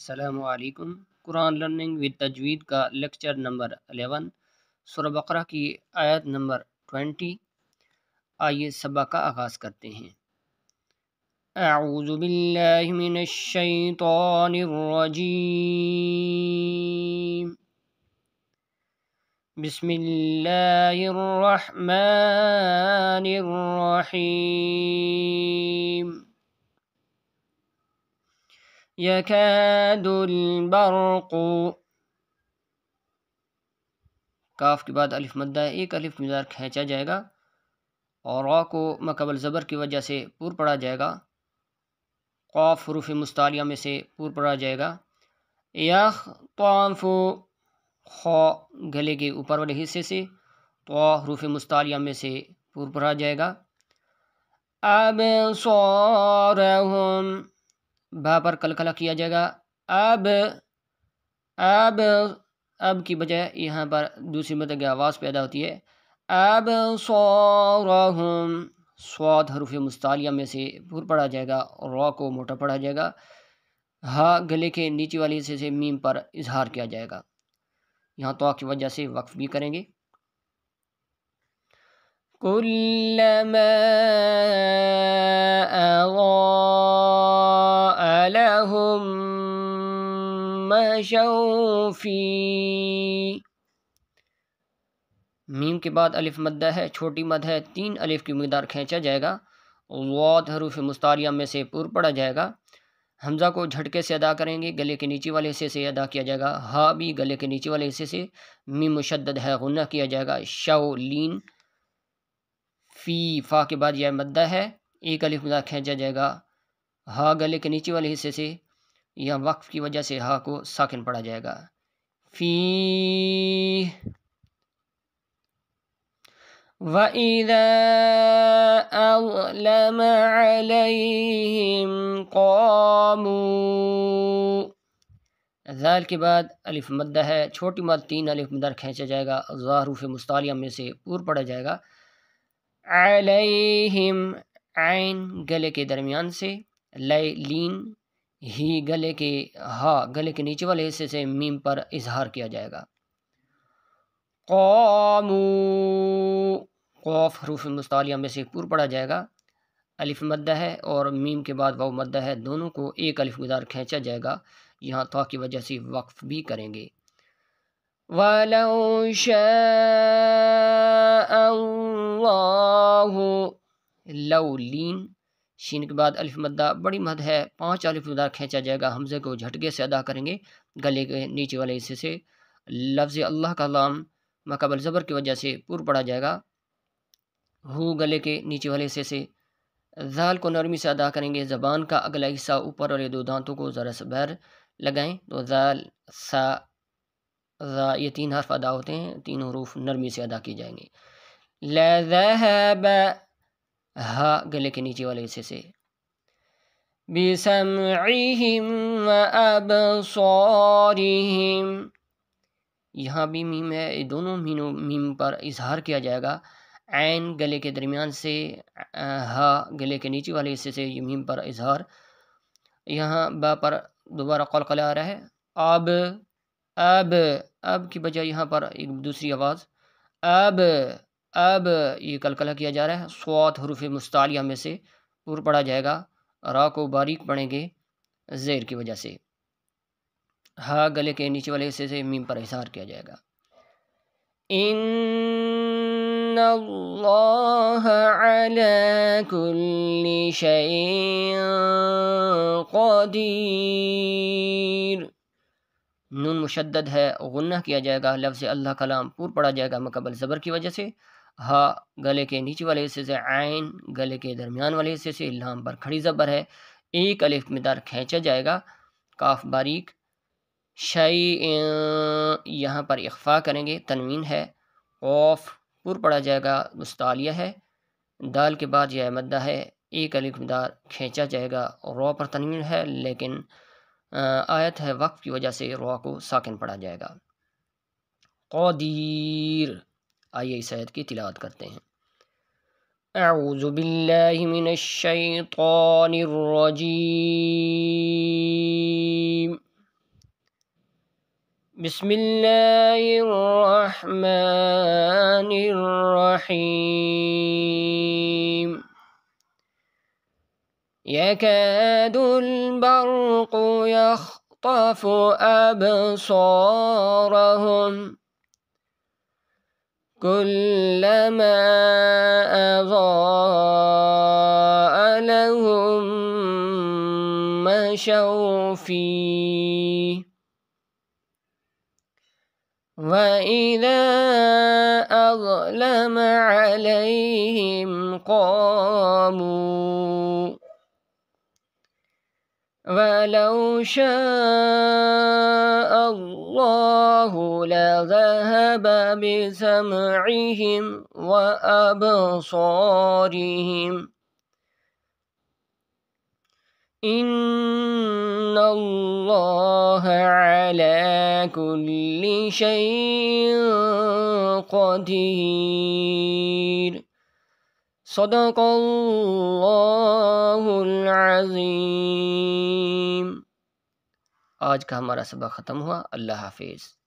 السلام علیکم قرآن learning with تجوید کا لیکچر نمبر 11 سورہ بقرہ کی آیت نمبر 20 آئیے سبا کا آغاز کرتے ہیں اعوذ باللہ من الشیطان الرجیم بسم اللہ الرحمن الرحیم یکاد البرق کاف کے بعد الف مدہ ایک الف مزار کھینچا جائے گا اور را کو مقبل زبر کی وجہ سے پور پڑا جائے گا قاف حروف مستعلیہ میں سے پور پڑا جائے گا یخ تو خو گلے کے اوپر والے حصے سے تو حروف مستعلیہ میں سے پور پڑا جائے گا اب سورہم با پر قلخلا کیا جائے گا اب اب اب کی بجائے یہاں پر دوسری مدد کی آواز پیدا ہوتی ہے اب سوراہم سواد حروف مستعلیہ میں سے پھر پڑھا جائے گا را کو موٹا پڑھا جائے گا ہا گلے کے نیچے والے حصے سے میم پر اظہار کیا جائے گا یہاں تو کی وجہ سے وقف بھی کریں گے مشو فی میم کے بعد الف مدہ ہے چھوٹی مد ہے تین الف کی مقدار کھینچا جائے گا ووت حروف مستاریہ میں سے پور پڑا جائے گا حمزہ کو جھٹکے سے ادا کریں گے گلے کے نیچے والے حصے سے ادا کیا جائے گا ہا بھی گلے کے نیچے والے حصے سے میم مشدد ہے غنہ کیا جائے گا لین فی فا کے بعد یہ مدہ ہے ایک الف مقدار کھینچا جائے گا ہا گلے کے نیچے والے حصے سے یا وقف کی وجہ سے ہا کو ساکن پڑا جائے گا فی وَإِذَا عَلَيْهِمْ قَامُوا ذال کے بعد الف مدہ ہے چھوٹی مدہ تین الف مدہ کھینچا جائے گا ظاہروف مستالیہ میں سے پور پڑا جائے گا گلے کے درمیان سے لئے لین ہی گلے کے ہا گلے کے نیچے والے حصے سے میم پر اظہار کیا جائے گا قامو قوف حروف مستعلیہ میں سے پور پڑا جائے گا الف مدہ ہے اور میم کے بعد و مدہ ہے دونوں کو ایک الف گزار کھینچا جائے گا یہاں توق کی وجہ سے وقف بھی کریں گے وَلَوْ شَاءَ اللَّهُ لَوْ لین شین کے بعد الف مدہ بڑی مد ہے پانچ الف مدہ کھینچا جائے گا حمزہ کو جھٹکے سے ادا کریں گے گلے کے نیچے والے حصے سے لفظ اللہ کا لام مقابل زبر کی وجہ سے پر پڑا جائے گا ہو گلے کے نیچے والے حصے سے ذال کو نرمی سے ادا کریں گے زبان کا اگلا حصہ اوپر والے دو دانتوں کو ذرا سبر لگائیں تو ذال سا ذا یہ تین حرف ادا ہوتے ہیں تین حروف نرمی سے ادا کیے جائیں گے ہا گلے کے نیچے والے حصے سے بِسَمْعِهِمْ وَأَبْصَارِهِمْ یہاں بھی میم ہے دونوں مینوں میم پر اظہار کیا جائے گا عین گلے کے درمیان سے ہا گلے کے نیچے والے حصے سے یہ میم پر اظہار یہاں با پر دوبارہ قلقلہ آ رہا ہے اب اب اب کی بجائے یہاں پر ایک دوسری آواز اب اب یہ کل کیا جا رہا ہے سوات حروف مستعلیہ میں سے پر پڑھا جائے گا را کو باریک پڑھیں گے زیر کی وجہ سے ہا گلے کے نیچے والے حصے سے میم پر اظہار کیا جائے گا ان اللہ علی کل قدیر نون مشدد ہے غنہ کیا جائے گا لفظ اللہ کلام پور پڑا جائے گا مقبل زبر کی وجہ سے ہا گلے کے نیچے والے حصے سے عین گلے کے درمیان والے حصے سے لام پر کھڑی زبر ہے ایک الف مقدار کھینچا جائے گا کاف باریک شعی یہاں پر اخفا کریں گے تنوین ہے قوف پر پڑا جائے گا مستعلیہ ہے دال کے بعد یہ مدہ ہے ایک الف مدار کھینچا جائے گا رو پر تنوین ہے لیکن آیت ہے وقت کی وجہ سے رو کو ساکن پڑا جائے گا قدیر آئیے اس آیت کی تلاوت کرتے ہیں أعوذ بالله من الشيطان الرجيم بسم الله الرحمن الرحيم يكاد البرق يخطف أبصارهم كلما أضاء لهم مشوا فيه وإذا أظلم عليهم قاموا ولو شاء الله لذهب بسمعهم وأبصارهم إن الله على كل شيء قدير صدق اللہ العظیم آج کا ہمارا سبق ختم ہوا اللہ حافظ